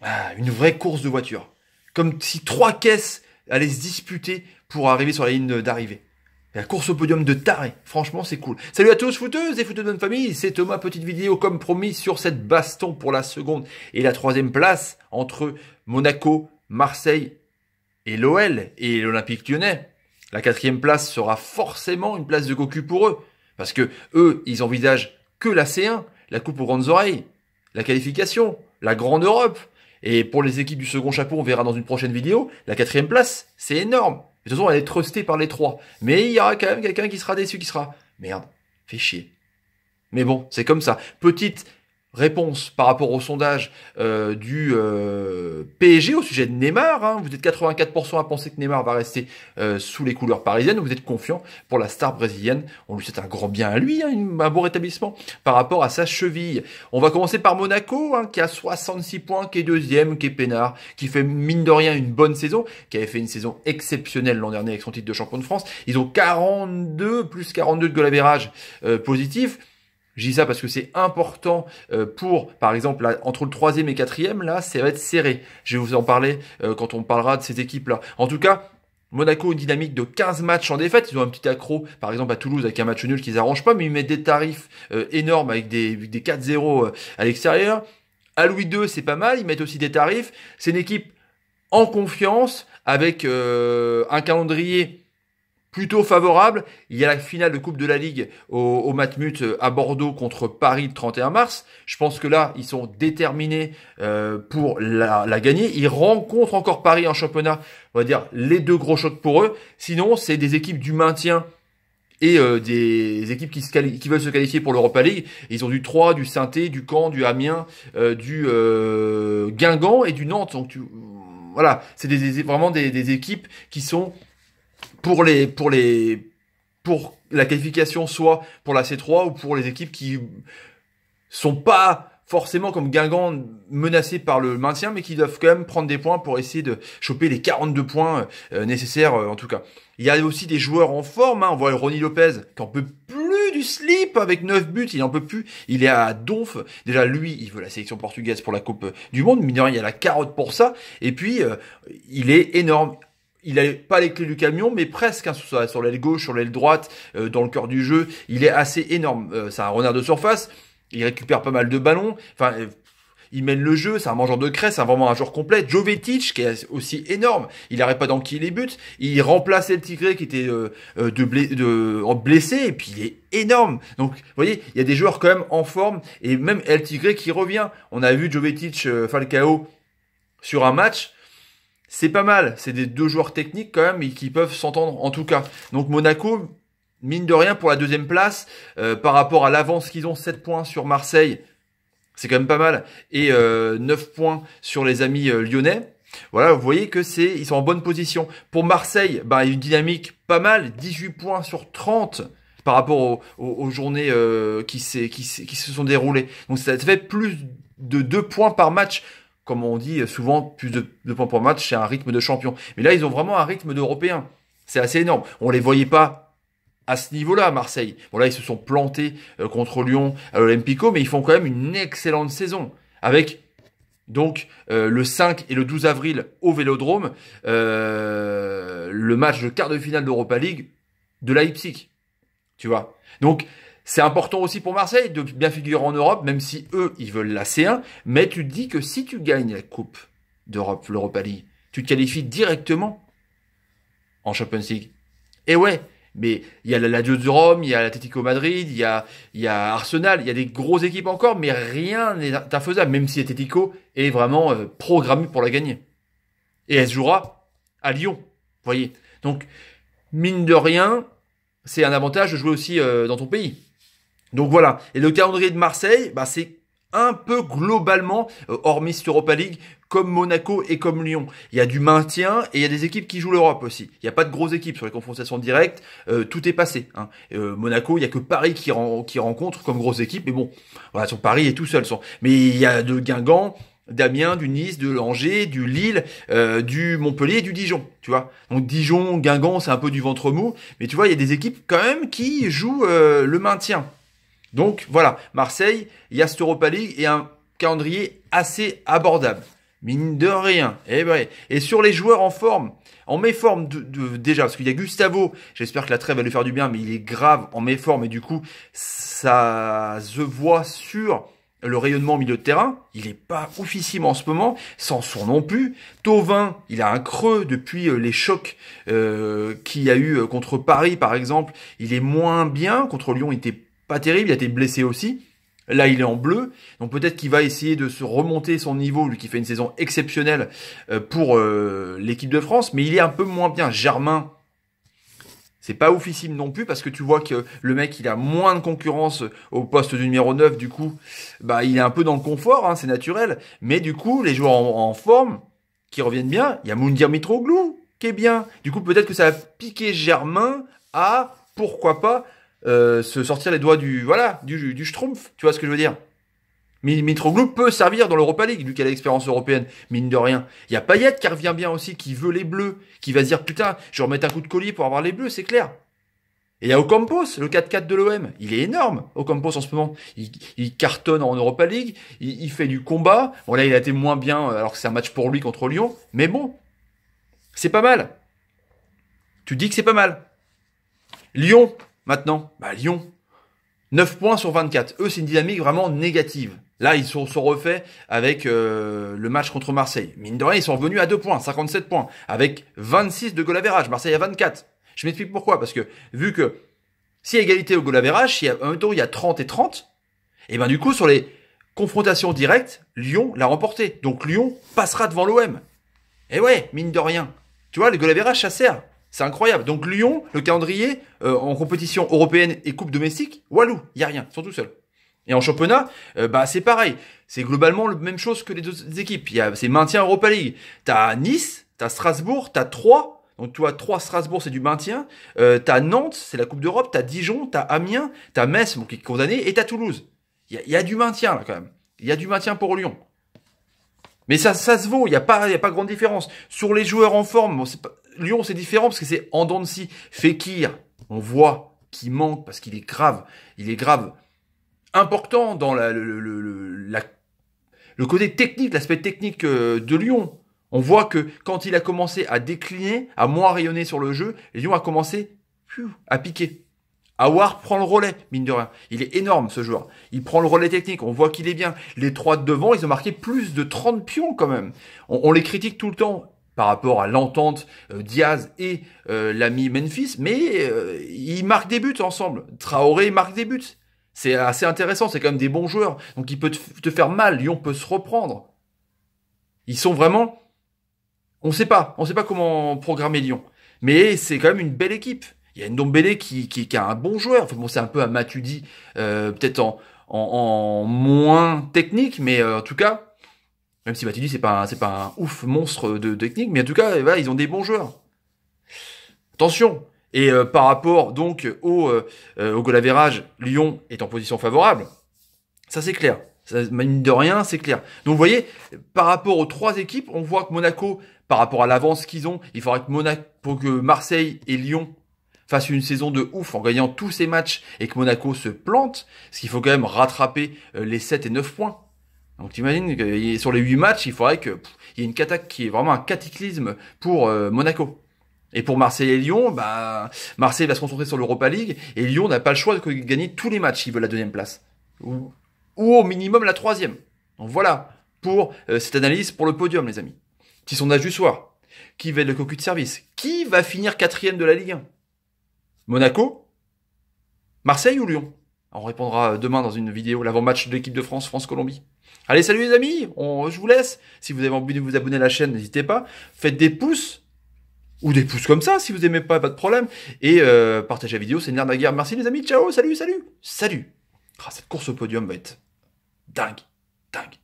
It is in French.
Ah, une vraie course de voiture. Comme si trois caisses allaient se disputer pour arriver sur la ligne d'arrivée. La course au podium de taré. Franchement, c'est cool. Salut à tous, footeuses et footeux de bonne famille. C'est Thomas. Petite vidéo, comme promis, sur cette baston pour la seconde et la troisième place entre Monaco, Marseille et l'OL et l'Olympique lyonnais. La quatrième place sera forcément une place de cocu pour eux. Parce que eux, ils envisagent que la C1, la coupe aux grandes oreilles, la qualification, la grande Europe. Et pour les équipes du second chapeau, on verra dans une prochaine vidéo, la quatrième place, c'est énorme. De toute façon, elle est trustée par les trois. Mais il y aura quand même quelqu'un qui sera déçu, qui sera, merde, fais chier. Mais bon, c'est comme ça. Petite réponse par rapport au sondage euh, du euh, PSG au sujet de Neymar. Hein. Vous êtes 84% à penser que Neymar va rester euh, sous les couleurs parisiennes. Vous êtes confiant pour la star brésilienne. On lui souhaite un grand bien à lui, hein, un bon rétablissement par rapport à sa cheville. On va commencer par Monaco, hein, qui a 66 points, qui est deuxième, qui est peinard, qui fait mine de rien une bonne saison, qui avait fait une saison exceptionnelle l'an dernier avec son titre de champion de France. Ils ont 42 plus 42 de goal positif. Je dis ça parce que c'est important euh, pour, par exemple, entre le troisième et quatrième, là, ça va être serré. Je vais vous en parler euh, quand on parlera de ces équipes-là. En tout cas, Monaco, une dynamique de 15 matchs en défaite. Ils ont un petit accro, par exemple, à Toulouse avec un match nul qu'ils arrangent pas, mais ils mettent des tarifs euh, énormes avec des, des 4-0 à l'extérieur. À Louis II, c'est pas mal. Ils mettent aussi des tarifs. C'est une équipe en confiance avec un calendrier plutôt favorable. Il y a la finale de Coupe de la Ligue au, Matmut euh, à Bordeaux contre Paris le 31 mars. Je pense que là, ils sont déterminés euh, pour la, gagner. Ils rencontrent encore Paris en championnat, on va dire les deux gros chocs pour eux. Sinon, c'est des équipes du maintien et euh, des équipes qui, qui, veulent se qualifier pour l'Europa League. Ils ont du 3, du saint synthé du Caen, du Amiens, du Guingamp et du Nantes. Donc tu, voilà, c'est vraiment des, des équipes qui sont pour les pour les pour la qualification soit pour la C3 ou pour les équipes qui sont pas forcément comme Guingamp menacées par le maintien, mais qui doivent quand même prendre des points pour essayer de choper les 42 points euh, nécessaires euh, en tout cas. Il y a aussi des joueurs en forme, hein. on voit Ronnie Lopez qui en peut plus du slip avec 9 buts, il en peut plus, il est à Donf, déjà lui il veut la sélection portugaise pour la Coupe du Monde, mais il y a la carotte pour ça, et puis euh, il est énorme il n'a pas les clés du camion, mais presque hein, sur, sur l'aile gauche, sur l'aile droite, euh, dans le cœur du jeu, il est assez énorme. Euh, c'est un renard de surface, il récupère pas mal de ballons. Enfin, euh, il mène le jeu, c'est un mangeur de crêpes. c'est vraiment un joueur complet. Jovetic, qui est aussi énorme, il n'arrête pas d'enquiller les buts, il remplace El Tigré qui était de, blessé, et puis il est énorme. Donc, vous voyez, il y a des joueurs quand même en forme, et même El Tigré qui revient. On a vu Jovetic, Falcao, sur un match, c'est pas mal. C'est des deux joueurs techniques quand même et qui peuvent s'entendre en tout cas. Donc Monaco, mine de rien, pour la deuxième place, euh, par rapport à l'avance qu'ils ont, 7 points sur Marseille, c'est quand même pas mal. Et 9 euh, points sur les amis euh, lyonnais. Voilà, vous voyez que c'est, ils sont en bonne position. Pour Marseille, bah, une dynamique pas mal, 18 points sur 30 par rapport aux, journées qui, qui se sont déroulées. Donc ça fait plus de 2 points par match comme on dit souvent, plus de, points pour match, c'est un rythme de champion. Mais là, ils ont vraiment un rythme d'Européens. C'est assez énorme. On les voyait pas à ce niveau-là Marseille. Bon là, ils se sont plantés euh, contre Lyon à l'Olympico, mais ils font quand même une excellente saison avec donc euh, le 5 et le 12 avril au Vélodrome, euh, le match de quart de finale d'Europa League de la Leipzig. Tu vois. Donc c'est important aussi pour Marseille de bien figurer en Europe, même si eux, ils veulent la C1. Mais tu te dis que si tu gagnes la Coupe d'Europe, l'Europa League, tu te qualifies directement en Champions League. Et eh ouais, mais il y a la Lazio de Rome, il y a l'Atletico Madrid, il y a, y a Arsenal, il y a des grosses équipes encore, mais rien n'est infaisable, même si l'Atletico est vraiment euh, programmé pour la gagner. Et elle se jouera à Lyon, voyez. Donc, mine de rien, c'est un avantage de jouer aussi euh, dans ton pays. Donc voilà. Et le calendrier de Marseille, bah, c'est un peu globalement, euh, hormis cette Europa League, comme Monaco et comme Lyon. Il y a du maintien et il y a des équipes qui jouent l'Europe aussi. Il n'y a pas de grosses équipes sur les confrontations directes. Euh, tout est passé. Hein. Euh, Monaco, il n'y a que Paris qui, qui rencontre comme grosse équipe. Mais bon, voilà, son Paris est tout seul. Son... Mais il y a de Guingamp, d'Amiens, du Nice, de l'Angers, du Lille, du Montpellier et du Dijon, tu vois. Donc Dijon, Guingamp, c'est un peu du ventre mou, mais tu vois, il y a des équipes quand même qui jouent le maintien. Donc voilà, Marseille, il y Europa League et un calendrier assez abordable. Mine de rien. Et, eh et sur les joueurs en forme, en méforme déjà, parce qu'il y a Gustavo, j'espère que la trêve va lui faire du bien, mais il est grave en méforme et du coup, ça se voit sur le rayonnement au milieu de terrain, il est pas oufissime en ce moment, sans son non plus. Tovin, il a un creux depuis euh, les chocs euh, qu'il y a eu euh, contre Paris, par exemple. Il est moins bien. Contre Lyon, il était pas terrible, il a été blessé aussi. Là, il est en bleu, donc peut-être qu'il va essayer de se remonter son niveau, lui qui fait une saison exceptionnelle euh, pour euh, l'équipe de France, mais il est un peu moins bien. Germain, c'est pas oufissime non plus parce que tu vois que le mec il a moins de concurrence au poste du numéro 9 du coup bah il est un peu dans le confort hein, c'est naturel mais du coup les joueurs en, forme qui reviennent bien il y a Moundir Mitroglou qui est bien du coup peut-être que ça va piqué Germain à pourquoi pas euh, se sortir les doigts du voilà du, du schtroumpf, tu vois ce que je veux dire Mitroglou peut servir dans l'Europa League, vu qu'elle a l'expérience européenne, mine de rien. Il y a Payet qui revient bien aussi, qui veut les bleus, qui va se dire putain, je vais un coup de collier pour avoir les bleus, c'est clair. Et il y a Ocampos, le 4-4 de l'OM. Il est énorme, Ocampos, en ce moment. Il, il cartonne en Europa League, il, il, fait du combat. Bon, là, il a été moins bien, euh, alors que c'est un match pour lui contre Lyon. Mais bon, c'est pas mal. Tu dis que c'est pas mal. Lyon, Maintenant, bah, Lyon, 9 points sur 24. Eux, c'est une dynamique vraiment négative. Là, ils sont, sont refaits avec euh, le match contre Marseille. Mine de rien, ils sont revenus à 2 points, 57 points, avec 26 de goal Marseille à 24. Je m'explique pourquoi. Parce que vu que si y a égalité au goal average, si un tour il y a 30 et 30, et eh ben du coup sur les confrontations directes, Lyon l'a remporté. Donc Lyon passera devant l'OM. Et eh ouais, mine de rien. Tu vois, le goal ça sert. C'est incroyable. Donc Lyon, le calendrier euh, en compétition européenne et coupe domestique, Walou, il y a rien, ils sont tout seuls. Et en championnat, euh, bah c'est pareil. C'est globalement la même chose que les deux équipes. y a c'est maintien Europa League. T'as Nice, t'as Strasbourg, t'as Troyes. Donc tu vois, Troyes, Strasbourg, c'est du maintien. Euh, t'as Nantes, c'est la Coupe d'Europe. T'as Dijon, t'as Amiens, t'as Metz, mon qui est condamné, et t'as Toulouse. Il y a, du maintien là quand même. Il y a du maintien pour Lyon. Mais ça, ça se vaut. Il n'y a pas, y a pas grande différence. Sur les joueurs en forme, c'est pas, Lyon, c'est différent parce que c'est en Fekir, on voit qu'il manque parce qu'il est grave. Il est grave important dans le, côté technique, l'aspect technique euh, de Lyon. On voit que quand il a commencé à décliner, à moins rayonner sur le jeu, Lyon a commencé à piquer. Awar prend le relais, mine de rien. Il est énorme ce joueur. Il prend le relais technique, on voit qu'il est bien. Les trois de devant, ils ont marqué plus de 30 pions quand même. on les critique tout le temps par rapport à l'entente euh, Diaz et euh, l'ami Memphis, mais euh, ils marquent des buts ensemble. Traoré marque des buts. C'est assez intéressant, c'est quand même des bons joueurs. Donc il peut te, faire mal, Lyon peut se reprendre. Ils sont vraiment... On sait pas, on sait pas comment programmer Lyon. Mais c'est quand même une belle équipe. Il y a Ndombele qui, qui, qui a un bon joueur. Enfin, bon, c'est un peu un Matudi, euh, peut-être en, en, en, moins technique, mais en tout cas, même si dis c'est pas, c'est pas un ouf monstre de, technique, mais en tout cas, ils ont des bons joueurs. Attention. Et euh, par rapport donc au, euh, euh au Lyon est en position favorable. Ça c'est clair. Ça, mine de rien, c'est clair. Donc vous voyez, par rapport aux trois équipes, on voit que Monaco, par rapport à l'avance qu'ils ont, il faudrait que Monaco, pour que Marseille et Lyon fassent une saison de ouf en gagnant tous ces matchs et que Monaco se plante, ce qu'il faut quand même rattraper euh, les 7 et 9 points. Donc t'imagines que sur les 8 matchs, il faudrait que il y ait une qui est vraiment un cataclysme pour euh, Monaco. Et pour Marseille et Lyon, bah Marseille va se concentrer sur l'Europa League et Lyon n'a pas le choix de gagner tous les matchs s'il veut la deuxième place ou, au minimum la troisième. Donc voilà pour euh, cette analyse pour le podium, les amis. sont sondage du soir. Qui va être le cocu de service Qui va finir quatrième de la Ligue 1 Monaco Marseille ou Lyon on répondra demain dans une vidéo, l'avant-match de l'équipe de France, France-Colombie. Allez, salut les amis, on, je vous laisse. Si vous avez envie de vous abonner à la chaîne, n'hésitez pas. Faites des pouces, ou des pouces comme ça, si vous aimez pas, pas de problème. Et euh, partagez la vidéo, c'est une de guerre. Merci les amis, ciao, salut, salut, salut. Ah, cette course au podium va être dingue, dingue.